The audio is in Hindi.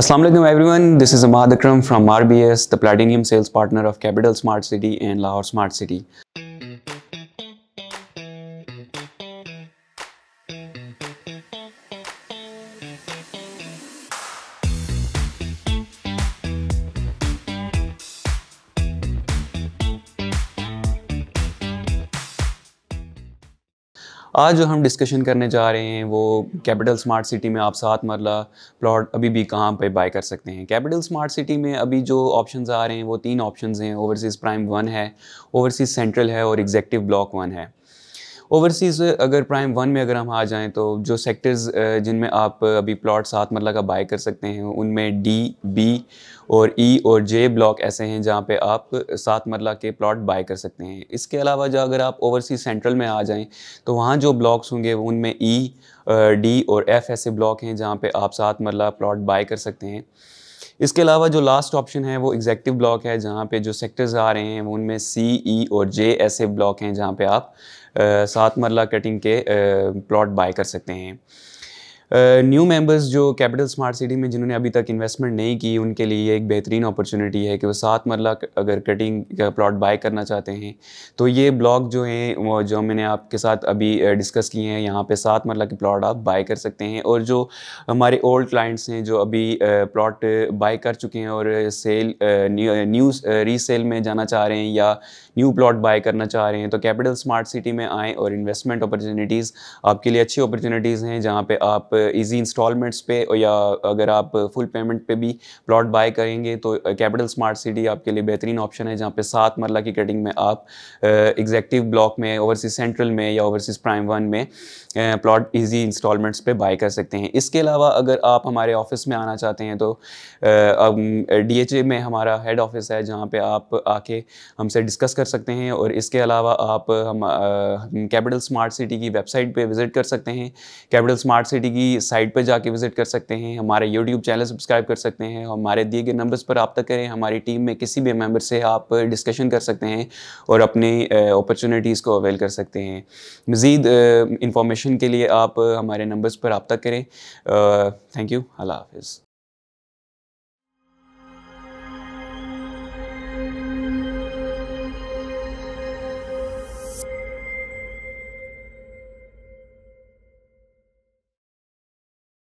Assalamualaikum everyone, this is Ahmad Akram from RBS, the Platinum Sales Partner of Capital Smart City and Lahore Smart City. आज जो हम डिस्कशन करने जा रहे हैं वो कैपिटल स्मार्ट सिटी में आप सात मरला प्लॉट अभी भी कहाँ पे बाय कर सकते हैं कैपिटल स्मार्ट सिटी में अभी जो ऑप्शंस आ रहे हैं वो तीन ऑप्शंस हैं ओवरसीज़ प्राइम वन है ओवरसीज़ सेंट्रल है और एग्जेक्टिव ब्लॉक वन है ओवरसीज़ अगर प्राइम वन में अगर हम आ जाएँ तो जो सेक्टर्स जिनमें आप अभी प्लॉट सात मरला का बाय कर सकते हैं उनमें डी बी और ई e और जे ब्लॉक ऐसे हैं जहाँ पे आप सात मरला के प्लॉट बाय कर सकते हैं इसके अलावा जो अगर आप ओवरसीज़ सेंट्रल में आ जाएँ तो वहाँ जो ब्लॉक्स होंगे उनमें ई e, डी और एफ़ ऐसे ब्लॉक हैं जहाँ पर आप सात मरला प्लाट बाय कर सकते हैं इसके अलावा जो लास्ट ऑप्शन है वो एग्जैक्टिव ब्लॉक है जहाँ पे जो सेक्टर्स आ रहे हैं वो उनमें सी ई e और जे ऐसे ब्लॉक हैं जहाँ पे आप सात मरला कटिंग के प्लॉट बाय कर सकते हैं न्यू uh, मेंबर्स जो कैपिटल स्मार्ट सिटी में जिन्होंने अभी तक इन्वेस्टमेंट नहीं की उनके लिए एक बेहतरीन अपॉर्चुनिटी है कि वो सात मरला अगर कटिंग का प्लॉट बाय करना चाहते हैं तो ये ब्लॉक जो हैं जो मैंने आपके साथ अभी डिस्कस uh, किए हैं यहाँ पे सात मरला के प्लॉट आप बाय कर सकते हैं और जो हमारे ओल्ड क्लाइंट्स हैं जो अभी प्लॉट uh, बाय कर चुके हैं और सेल न्यू रीसेल में जाना चाह रहे हैं या न्यू प्लॉट बाय करना चाह रहे हैं तो कैपिटल स्मार्ट सिटी में आएँ और इन्वेस्टमेंट अपॉर्चुनिटीज़ आपके लिए अच्छी अपॉर्चुनिटीज़ हैं जहाँ पर आप ईजी इंस्टॉलमेंट्स पे या अगर आप फुल पेमेंट पे भी प्लॉट बाय करेंगे तो कैपिटल स्मार्ट सिटी आपके लिए बेहतरीन ऑप्शन है जहाँ पे सात मरला की कटिंग में आप एग्जैक्टिव ब्लॉक में ओवरसीज सेंट्रल में या ओवरसीज प्राइम वन में प्लॉट ईजी इंस्टॉलमेंट्स पे बाय कर सकते हैं इसके अलावा अगर आप हमारे ऑफिस में आना चाहते हैं तो डी एच ए में हमारा हेड ऑफिस है जहाँ पे आप आके हमसे डिस्कस कर सकते हैं और इसके अलावा आप हम कैपिटल स्मार्ट सिटी की वेबसाइट पे विज़िट कर सकते हैं कैपिटल स्मार्ट सिटी की की साइट पर जाके विजिट कर सकते हैं हमारे यूट्यूब चैनल सब्सक्राइब कर सकते हैं हमारे दिए गए नंबर्स पर तक करें हमारी टीम में किसी भी मेम्बर से आप डिस्कशन कर सकते हैं और अपने अपॉर्चुनिटीज़ को अवेल कर सकते हैं मज़ीद इंफॉर्मेशन के लिए आप हमारे नंबर्स पर रबता करें थैंक यू अल्लाह हाफिज़